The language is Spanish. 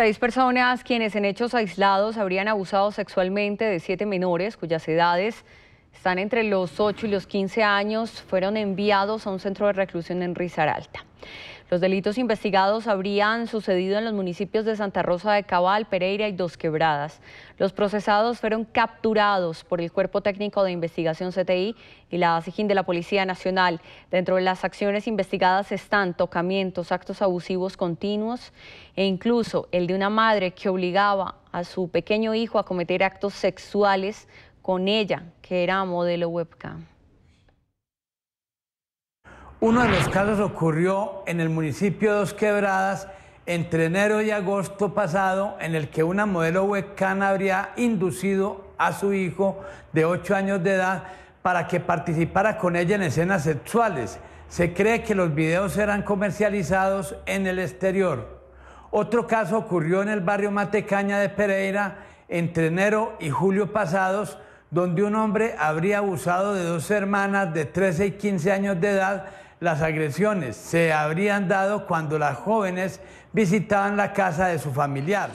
Seis personas quienes en hechos aislados habrían abusado sexualmente de siete menores cuyas edades están entre los 8 y los 15 años fueron enviados a un centro de reclusión en Rizaralta. Los delitos investigados habrían sucedido en los municipios de Santa Rosa de Cabal, Pereira y Dos Quebradas. Los procesados fueron capturados por el Cuerpo Técnico de Investigación CTI y la SIGIN de la Policía Nacional. Dentro de las acciones investigadas están tocamientos, actos abusivos continuos e incluso el de una madre que obligaba a su pequeño hijo a cometer actos sexuales con ella, que era modelo webcam. Uno de los casos ocurrió en el municipio de Dos Quebradas entre enero y agosto pasado, en el que una modelo huecana habría inducido a su hijo de 8 años de edad para que participara con ella en escenas sexuales. Se cree que los videos eran comercializados en el exterior. Otro caso ocurrió en el barrio Matecaña de Pereira entre enero y julio pasados, donde un hombre habría abusado de dos hermanas de 13 y 15 años de edad las agresiones se habrían dado cuando las jóvenes visitaban la casa de su familiar.